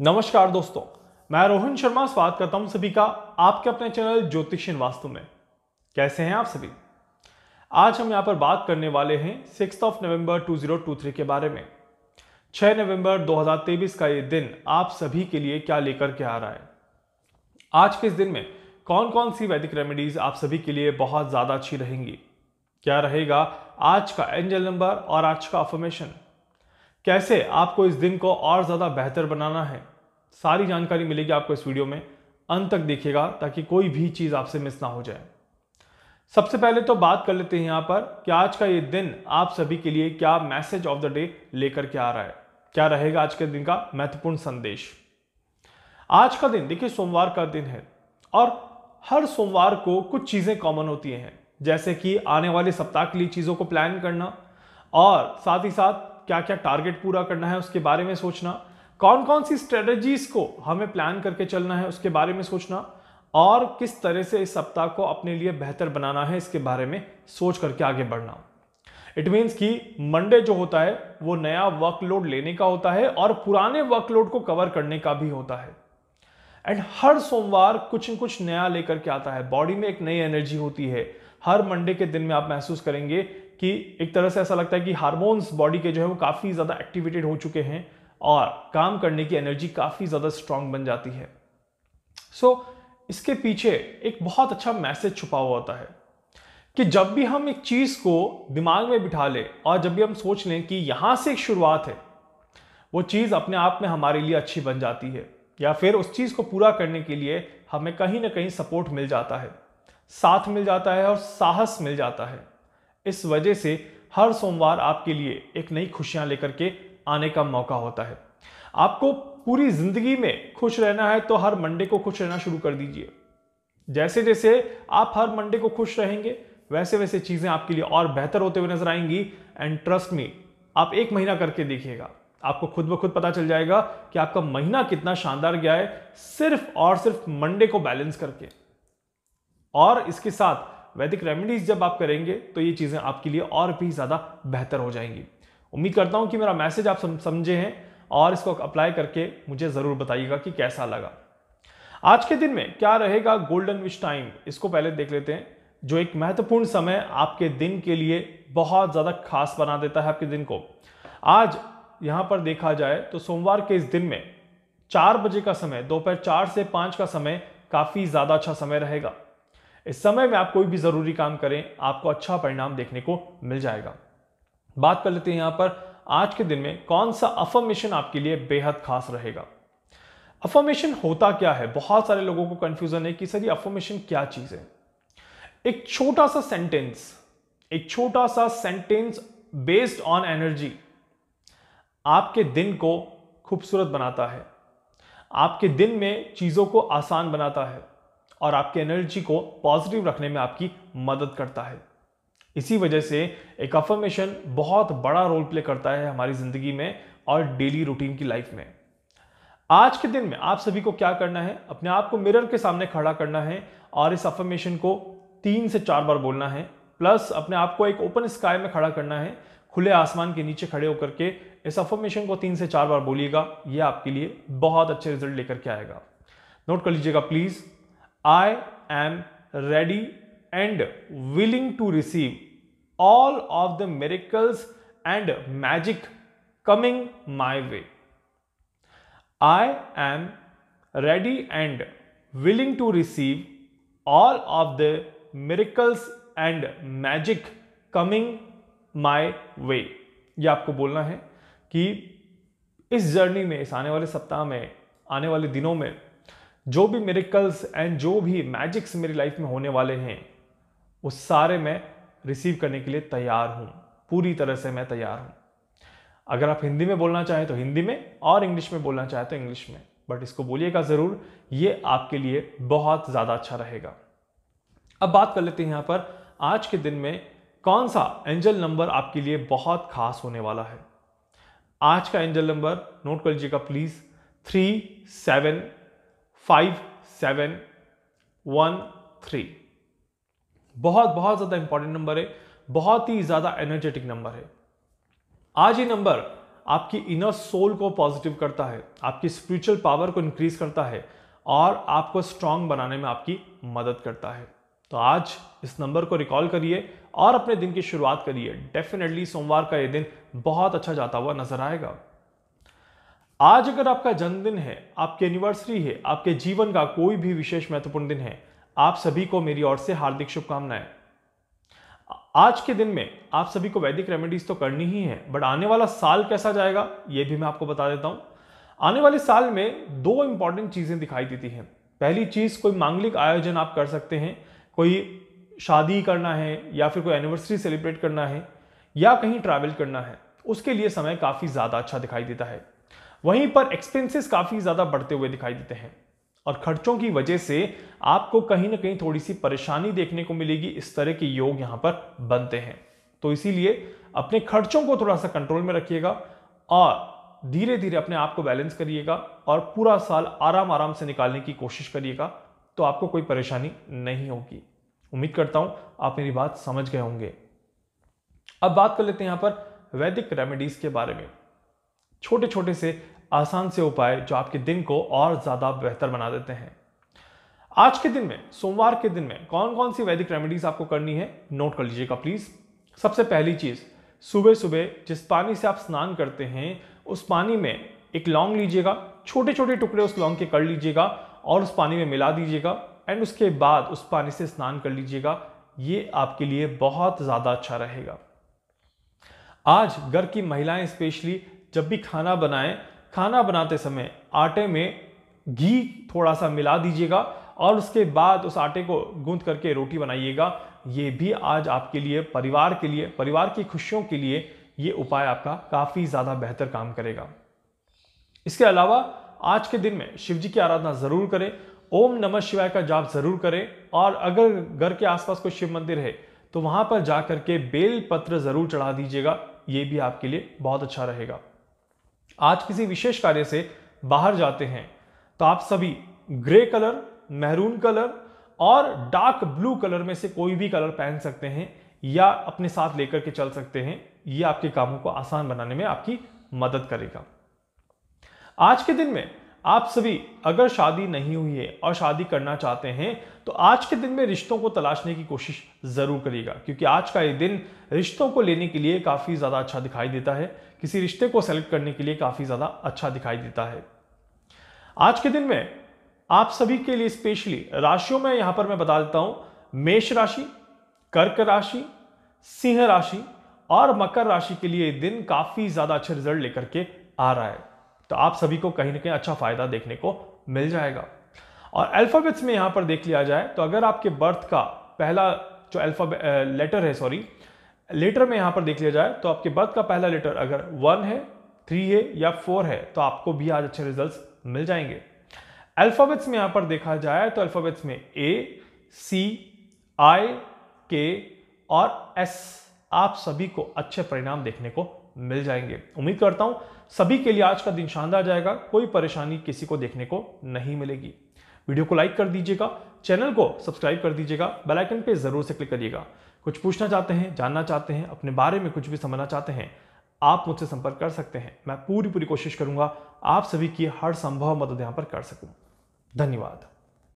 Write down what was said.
नमस्कार दोस्तों मैं रोहन शर्मा स्वागत करता हूं सभी का आपके अपने चैनल ज्योतिष वास्तु में कैसे हैं आप सभी आज हम यहां पर बात करने वाले हैं सिक्स ऑफ नवंबर 2023 के बारे में 6 नवंबर 2023 का ये दिन आप सभी के लिए क्या लेकर के आ रहा है आज के इस दिन में कौन कौन सी वैदिक रेमेडीज आप सभी के लिए बहुत ज्यादा अच्छी रहेंगी क्या रहेगा आज का एंजल नंबर और आज का अफॉर्मेशन कैसे आपको इस दिन को और ज्यादा बेहतर बनाना है सारी जानकारी मिलेगी आपको इस वीडियो में अंत तक देखिएगा ताकि कोई भी चीज़ आपसे मिस ना हो जाए सबसे पहले तो बात कर लेते हैं यहां पर कि आज का ये दिन आप सभी के लिए क्या मैसेज ऑफ द डे लेकर के आ रहा है क्या रहेगा आज के दिन का महत्वपूर्ण संदेश आज का दिन देखिए सोमवार का दिन है और हर सोमवार को कुछ चीज़ें कॉमन होती हैं जैसे कि आने वाले सप्ताह के लिए चीज़ों को प्लान करना और साथ ही साथ क्या क्या टारगेट पूरा करना है उसके बारे में सोचना कौन कौन सी स्ट्रेटजीज को हमें प्लान करके चलना है उसके बारे में सोचना और किस तरह से इस सप्ताह को अपने लिए बेहतर बनाना है इसके बारे में सोच करके आगे बढ़ना इट मीन्स कि मंडे जो होता है वो नया वर्कलोड लेने का होता है और पुराने वर्कलोड को कवर करने का भी होता है एंड हर सोमवार कुछ न कुछ नया लेकर के आता है बॉडी में एक नई एनर्जी होती है हर मंडे के दिन में आप महसूस करेंगे कि एक तरह से ऐसा लगता है कि हार्मोन्स बॉडी के जो है वो काफ़ी ज़्यादा एक्टिवेटेड हो चुके हैं और काम करने की एनर्जी काफ़ी ज़्यादा स्ट्रांग बन जाती है सो so, इसके पीछे एक बहुत अच्छा मैसेज छुपा हुआ होता है कि जब भी हम एक चीज़ को दिमाग में बिठा लें और जब भी हम सोच लें कि यहाँ से एक शुरुआत है वो चीज़ अपने आप में हमारे लिए अच्छी बन जाती है या फिर उस चीज़ को पूरा करने के लिए हमें कहीं ना कहीं सपोर्ट मिल जाता है साथ मिल जाता है और साहस मिल जाता है इस वजह से हर सोमवार आपके लिए एक नई खुशियां लेकर के आने का मौका होता है आपको पूरी जिंदगी में खुश रहना है तो हर मंडे को खुश रहना शुरू कर दीजिए जैसे जैसे आप हर मंडे को खुश रहेंगे वैसे वैसे चीज़ें आपके लिए और बेहतर होते हुए नजर आएंगी एंड ट्रस्ट मी आप एक महीना करके देखिएगा आपको खुद ब खुद पता चल जाएगा कि आपका महीना कितना शानदार गया है सिर्फ और सिर्फ मंडे को बैलेंस करके और इसके साथ वैदिक रेमेडीज जब आप करेंगे तो ये चीज़ें आपके लिए और भी ज़्यादा बेहतर हो जाएंगी उम्मीद करता हूँ कि मेरा मैसेज आप समझे हैं और इसको अप्लाई करके मुझे ज़रूर बताइएगा कि कैसा लगा आज के दिन में क्या रहेगा गोल्डन विश टाइम इसको पहले देख लेते हैं जो एक महत्वपूर्ण समय आपके दिन के लिए बहुत ज़्यादा खास बना देता है आपके दिन को आज यहाँ पर देखा जाए तो सोमवार के इस दिन में चार बजे का समय दोपहर चार से पाँच का समय काफ़ी ज़्यादा अच्छा समय रहेगा इस समय में आप कोई भी ज़रूरी काम करें आपको अच्छा परिणाम देखने को मिल जाएगा बात कर लेते हैं यहाँ पर आज के दिन में कौन सा अफर्मेशन आपके लिए बेहद खास रहेगा अफर्मेशन होता क्या है बहुत सारे लोगों को कंफ्यूजन है कि सर ये अफर्मेशन क्या चीज़ है एक छोटा सा सेंटेंस एक छोटा सा सेंटेंस बेस्ड ऑन एनर्जी आपके दिन को खूबसूरत बनाता है आपके दिन में चीज़ों को आसान बनाता है और आपके एनर्जी को पॉजिटिव रखने में आपकी मदद करता है इसी वजह से एक अफर्मेशन बहुत बड़ा रोल प्ले करता है हमारी ज़िंदगी में और डेली रूटीन की लाइफ में आज के दिन में आप सभी को क्या करना है अपने आप को मिरर के सामने खड़ा करना है और इस अफर्मेशन को तीन से चार बार बोलना है प्लस अपने आप को एक ओपन स्काई में खड़ा करना है खुले आसमान के नीचे खड़े होकर के इस अफर्मेशन को तीन से चार बार बोलिएगा यह आपके लिए बहुत अच्छे रिजल्ट लेकर के आएगा नोट कर लीजिएगा please I am ready and willing to receive all of the miracles and magic coming my way I am ready and willing to receive all of the miracles and magic coming my way यह आपको बोलना है कि इस journey में इस आने वाले सप्ताह में आने वाले दिनों में जो भी मेरिकल्स एंड जो भी मैजिक्स मेरी लाइफ में होने वाले हैं वो सारे मैं रिसीव करने के लिए तैयार हूँ पूरी तरह से मैं तैयार हूँ अगर आप हिंदी में बोलना चाहें तो हिंदी में और इंग्लिश में बोलना चाहें तो इंग्लिश में बट इसको बोलिएगा ज़रूर ये आपके लिए बहुत ज़्यादा अच्छा रहेगा अब बात कर लेते हैं यहाँ पर आज के दिन में कौन सा एंजल नंबर आपके लिए बहुत खास होने वाला है आज का एंजल नंबर नोट कर लीजिएगा please three seven five seven one three बहुत बहुत ज़्यादा इंपॉर्टेंट नंबर है बहुत ही ज़्यादा एनर्जेटिक नंबर है आज ये नंबर आपकी इनर सोल को पॉजिटिव करता है आपकी स्पिरिचुअल पावर को इंक्रीज करता है और आपको स्ट्रांग बनाने में आपकी मदद करता है तो आज इस नंबर को रिकॉल करिए और अपने दिन की शुरुआत करिए डेफिनेटली सोमवार का ये दिन बहुत अच्छा जाता हुआ नजर आएगा आज अगर आपका जन्मदिन है आपकी एनिवर्सरी है आपके जीवन का कोई भी विशेष महत्वपूर्ण दिन है आप सभी को मेरी ओर से हार्दिक शुभकामनाएं आज के दिन में आप सभी को वैदिक रेमेडीज तो करनी ही है बट आने वाला साल कैसा जाएगा ये भी मैं आपको बता देता हूं आने वाले साल में दो इंपॉर्टेंट चीजें दिखाई देती हैं पहली चीज कोई मांगलिक आयोजन आप कर सकते हैं कोई शादी करना है या फिर कोई एनिवर्सरी सेलिब्रेट करना है या कहीं ट्रैवल करना है उसके लिए समय काफ़ी ज़्यादा अच्छा दिखाई देता है वहीं पर एक्सपेंसेस काफ़ी ज़्यादा बढ़ते हुए दिखाई देते हैं और खर्चों की वजह से आपको कहीं ना कहीं थोड़ी सी परेशानी देखने को मिलेगी इस तरह के योग यहां पर बनते हैं तो इसीलिए अपने खर्चों को थोड़ा सा कंट्रोल में रखिएगा और धीरे धीरे अपने आप को बैलेंस करिएगा और पूरा साल आराम आराम से निकालने की कोशिश करिएगा तो आपको कोई परेशानी नहीं होगी उम्मीद करता हूं आप मेरी बात समझ गए होंगे अब बात कर लेते हैं यहां पर वैदिक रेमेडीज के बारे में छोटे छोटे से आसान से उपाय जो आपके दिन को और ज़्यादा बेहतर बना देते हैं आज के दिन में सोमवार के दिन में कौन कौन सी वैदिक रेमेडीज आपको करनी है नोट कर लीजिएगा प्लीज़ सबसे पहली चीज़ सुबह सुबह जिस पानी से आप स्नान करते हैं उस पानी में एक लौंग लीजिएगा छोटे छोटे टुकड़े उस लौंग के कर लीजिएगा और उस पानी में मिला दीजिएगा एंड उसके बाद उस पानी से स्नान कर लीजिएगा ये आपके लिए बहुत ज़्यादा अच्छा रहेगा आज घर की महिलाएं स्पेशली जब भी खाना बनाएं खाना बनाते समय आटे में घी थोड़ा सा मिला दीजिएगा और उसके बाद उस आटे को गूंथ करके रोटी बनाइएगा ये भी आज आपके लिए परिवार के लिए परिवार की खुशियों के लिए ये उपाय आपका काफ़ी ज़्यादा बेहतर काम करेगा इसके अलावा आज के दिन में शिव जी की आराधना ज़रूर करें ओम नमः शिवाय का जाप ज़रूर करें और अगर घर के आसपास कोई शिव मंदिर है तो वहाँ पर जा के बेल पत्र ज़रूर चढ़ा दीजिएगा ये भी आपके लिए बहुत अच्छा रहेगा आज किसी विशेष कार्य से बाहर जाते हैं तो आप सभी ग्रे कलर मेहरून कलर और डार्क ब्लू कलर में से कोई भी कलर पहन सकते हैं या अपने साथ लेकर के चल सकते हैं ये आपके कामों को आसान बनाने में आपकी मदद करेगा आज के दिन में आप सभी अगर शादी नहीं हुई है और शादी करना चाहते हैं तो आज के दिन में रिश्तों को तलाशने की कोशिश ज़रूर करिएगा क्योंकि आज का ये दिन रिश्तों को लेने के लिए काफ़ी ज़्यादा अच्छा दिखाई देता है किसी रिश्ते को सेलेक्ट करने के लिए काफ़ी ज़्यादा अच्छा दिखाई देता है आज के दिन में आप सभी के लिए स्पेशली राशियों में यहाँ पर मैं बता देता हूँ मेष राशि कर्क राशि सिंह राशि और मकर राशि के लिए दिन काफ़ी ज़्यादा अच्छे रिजल्ट लेकर के आ रहा है तो आप सभी को कहीं ना कहीं अच्छा फायदा देखने को मिल जाएगा और अल्फ़ाबेट्स में यहाँ पर देख लिया जाए तो अगर आपके बर्थ का पहला जो अल्फ़ाबे लेटर है सॉरी लेटर में यहाँ पर देख लिया जाए तो आपके बर्थ का पहला लेटर अगर वन है थ्री है या फोर है तो आपको भी आज अच्छे रिजल्ट मिल जाएंगे अल्फ़ाबेट्स में यहाँ पर देखा जाए तो अल्फ़ाबेट्स में ए सी आई के और एस आप सभी को अच्छे परिणाम देखने को मिल जाएंगे उम्मीद करता हूं सभी के लिए आज का दिन शानदार जाएगा कोई परेशानी किसी को देखने को नहीं मिलेगी वीडियो को लाइक कर दीजिएगा चैनल को सब्सक्राइब कर दीजिएगा बेलाइकन पर जरूर से क्लिक करिएगा कुछ पूछना चाहते हैं जानना चाहते हैं अपने बारे में कुछ भी समझना चाहते हैं आप मुझसे संपर्क कर सकते हैं मैं पूरी पूरी कोशिश करूंगा आप सभी की हर संभव मदद यहां पर कर सकूं धन्यवाद